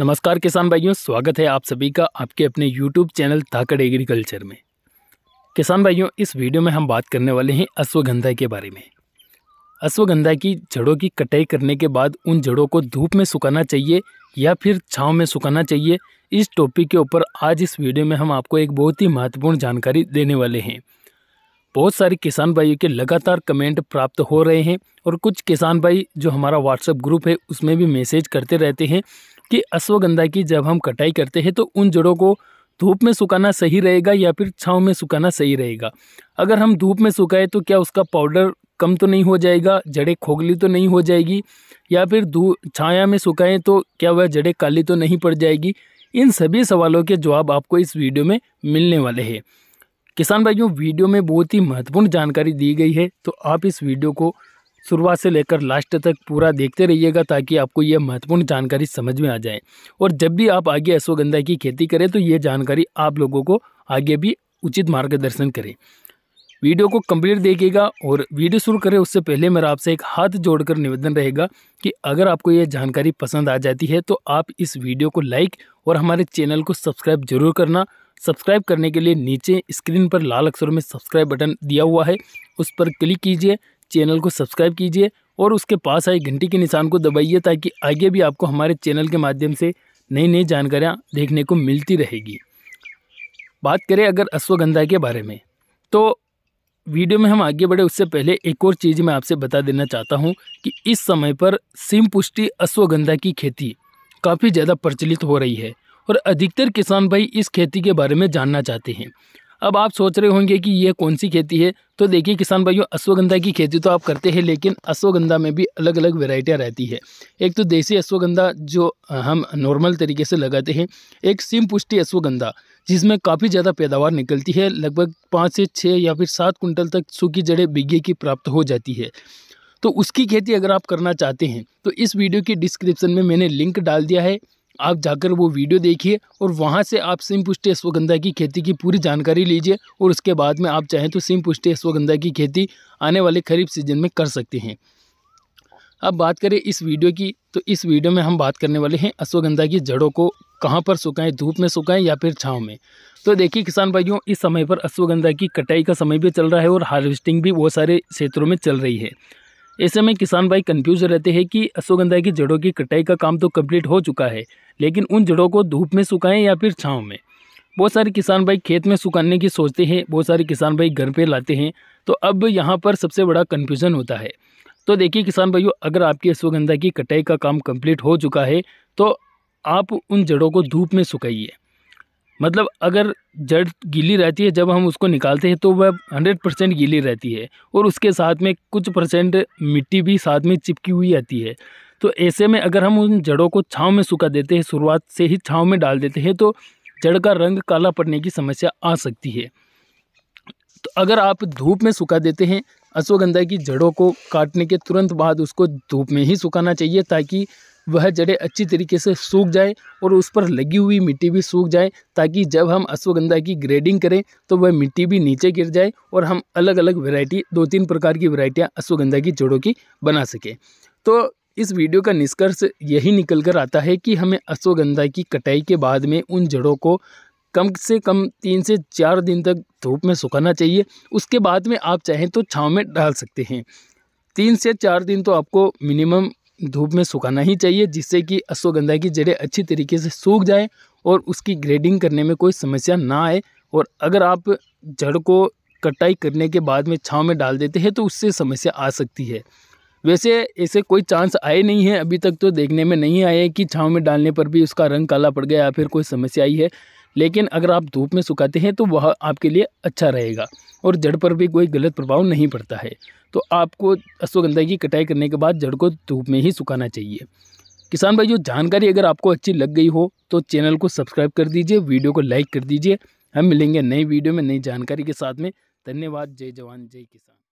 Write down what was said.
नमस्कार किसान भाइयों स्वागत है आप सभी का आपके अपने यूट्यूब चैनल धाकड़ एग्रीकल्चर में किसान भाइयों इस वीडियो में हम बात करने वाले हैं अश्वगंधा के बारे में अश्वगंधा की जड़ों की कटाई करने के बाद उन जड़ों को धूप में सुखाना चाहिए या फिर छाँव में सुखाना चाहिए इस टॉपिक के ऊपर आज इस वीडियो में हम आपको एक बहुत ही महत्वपूर्ण जानकारी देने वाले हैं बहुत सारे किसान भाइयों के लगातार कमेंट प्राप्त हो रहे हैं और कुछ किसान भाई जो हमारा व्हाट्सएप ग्रुप है उसमें भी मैसेज करते रहते हैं कि अश्वगंधा की जब हम कटाई करते हैं तो उन जड़ों को धूप में सुखाना सही रहेगा या फिर छाँव में सुखाना सही रहेगा अगर हम धूप में सुखाए तो क्या उसका पाउडर कम तो नहीं हो जाएगा जड़ें खोखली तो नहीं हो जाएगी या फिर धू छाया में सुखाएं तो क्या वह जड़ें काली तो नहीं पड़ जाएगी इन सभी सवालों के जवाब आपको इस वीडियो में मिलने वाले हैं किसान भाइयों वीडियो में बहुत ही महत्वपूर्ण जानकारी दी गई है तो आप इस वीडियो को शुरुआत से लेकर लास्ट तक पूरा देखते रहिएगा ताकि आपको यह महत्वपूर्ण जानकारी समझ में आ जाए और जब भी आप आगे अश्वगंधा की खेती करें तो ये जानकारी आप लोगों को आगे भी उचित मार्गदर्शन करें वीडियो को कंप्लीट देखिएगा और वीडियो शुरू करें उससे पहले मेरा आपसे एक हाथ जोड़कर निवेदन रहेगा कि अगर आपको यह जानकारी पसंद आ जाती है तो आप इस वीडियो को लाइक और हमारे चैनल को सब्सक्राइब जरूर करना सब्सक्राइब करने के लिए नीचे स्क्रीन पर लाल अक्षरों में सब्सक्राइब बटन दिया हुआ है उस पर क्लिक कीजिए चैनल को सब्सक्राइब कीजिए और उसके पास आई घंटी के निशान को दबाइए ताकि आगे भी आपको हमारे चैनल के माध्यम से नई नई जानकारियाँ देखने को मिलती रहेगी बात करें अगर अश्वगंधा के बारे में तो वीडियो में हम आगे बढ़े उससे पहले एक और चीज़ मैं आपसे बता देना चाहता हूँ कि इस समय पर सिम पुष्टि अश्वगंधा की खेती काफ़ी ज़्यादा प्रचलित हो रही है और अधिकतर किसान भाई इस खेती के बारे में जानना चाहते हैं अब आप सोच रहे होंगे कि ये कौन सी खेती है तो देखिए किसान भाइयों अश्वगंधा की खेती तो आप करते हैं लेकिन अश्वगंधा में भी अलग अलग वेराइटियाँ रहती है एक तो देसी अश्वगंधा जो हम नॉर्मल तरीके से लगाते हैं एक सिम पुष्टि अश्वगंधा जिसमें काफ़ी ज़्यादा पैदावार निकलती है लगभग पाँच से छः या फिर सात कुंटल तक सूखी जड़ें बिगे की प्राप्त हो जाती है तो उसकी खेती अगर आप करना चाहते हैं तो इस वीडियो के डिस्क्रिप्शन में मैंने लिंक डाल दिया है आप जाकर वो वीडियो देखिए और वहाँ से आप सिम पुष्टि अश्वगंधा की खेती की पूरी जानकारी लीजिए और उसके बाद में आप चाहें तो सिम पुष्टि अश्वगंधा की खेती आने वाले खरीफ सीजन में कर सकते हैं अब बात करें इस वीडियो की तो इस वीडियो में हम बात करने वाले हैं अश्वगंधा की जड़ों को कहाँ पर सुखाएं धूप में सुखाएं या फिर छाँव में तो देखिए किसान भाइयों इस समय पर अश्वगंधा की कटाई का समय भी चल रहा है और हार्वेस्टिंग भी बहुत सारे क्षेत्रों में चल रही है ऐसे में किसान भाई कंफ्यूज रहते हैं कि अश्वगंधा की जड़ों की कटाई का काम तो कंप्लीट हो चुका है लेकिन उन जड़ों को धूप में सुखाएं या फिर छाँव में बहुत सारे किसान भाई खेत में सुखाने की सोचते हैं बहुत सारे किसान भाई घर पर लाते हैं तो अब यहाँ पर सबसे बड़ा कन्फ्यूज़न होता है तो देखिए किसान भाइयों अगर आपकी अश्वगंधा की कटाई का काम कम्प्लीट हो चुका है तो आप उन जड़ों को धूप में सुखाइए मतलब अगर जड़ गीली रहती है जब हम उसको निकालते हैं तो वह हंड्रेड परसेंट गीली रहती है और उसके साथ में कुछ परसेंट मिट्टी भी साथ में चिपकी हुई आती है तो ऐसे में अगर हम उन जड़ों को छाँव में सुखा देते हैं शुरुआत से ही छाँव में डाल देते हैं तो जड़ का रंग काला पड़ने की समस्या आ सकती है तो अगर आप धूप में सुखा देते हैं अश्वगंधा की जड़ों को काटने के तुरंत बाद उसको धूप में ही सुखाना चाहिए ताकि वह जड़ें अच्छी तरीके से सूख जाए और उस पर लगी हुई मिट्टी भी सूख जाए ताकि जब हम अश्वगंधा की ग्रेडिंग करें तो वह मिट्टी भी नीचे गिर जाए और हम अलग अलग वैरायटी दो तीन प्रकार की वैरायटियां अश्वगंधा की जड़ों की बना सकें तो इस वीडियो का निष्कर्ष यही निकल कर आता है कि हमें अश्वगंधा की कटाई के बाद में उन जड़ों को कम से कम तीन से चार दिन तक धूप में सुखाना चाहिए उसके बाद में आप चाहें तो छाँव में डाल सकते हैं तीन से चार दिन तो आपको मिनिमम धूप में सुखाना ही चाहिए जिससे कि अश्वगंधा की जड़ें अच्छी तरीके से सूख जाए और उसकी ग्रेडिंग करने में कोई समस्या ना आए और अगर आप जड़ को कटाई करने के बाद में छाँव में डाल देते हैं तो उससे समस्या आ सकती है वैसे ऐसे कोई चांस आए नहीं है अभी तक तो देखने में नहीं आए कि छाँव में डालने पर भी उसका रंग काला पड़ गया या फिर कोई समस्या आई है लेकिन अगर आप धूप में सुखाते हैं तो वह आपके लिए अच्छा रहेगा और जड़ पर भी कोई गलत प्रभाव नहीं पड़ता है तो आपको अश्वगंधा की कटाई करने के बाद जड़ को धूप में ही सुखाना चाहिए किसान भाई जो जानकारी अगर आपको अच्छी लग गई हो तो चैनल को सब्सक्राइब कर दीजिए वीडियो को लाइक कर दीजिए हम मिलेंगे नई वीडियो में नई जानकारी के साथ में धन्यवाद जय जवान जय किसान